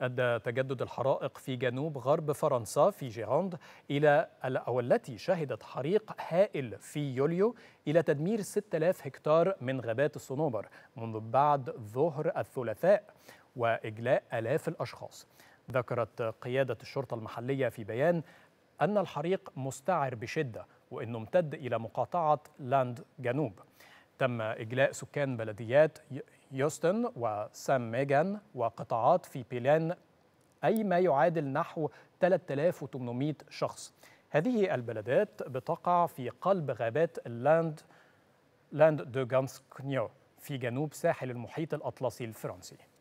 أدى تجدد الحرائق في جنوب غرب فرنسا في جيروند إلى أو التي شهدت حريق هائل في يوليو إلى تدمير 6000 هكتار من غابات الصنوبر منذ بعد ظهر الثلاثاء وإجلاء آلاف الأشخاص ذكرت قيادة الشرطة المحلية في بيان أن الحريق مستعر بشدة وأنه امتد إلى مقاطعة لاند جنوب تم إجلاء سكان بلديات يوستن وسام ميجان وقطاعات في بيلان أي ما يعادل نحو 3800 شخص هذه البلدات بتقع في قلب غابات اللاند لاند دو غانسكنيو في جنوب ساحل المحيط الأطلسي الفرنسي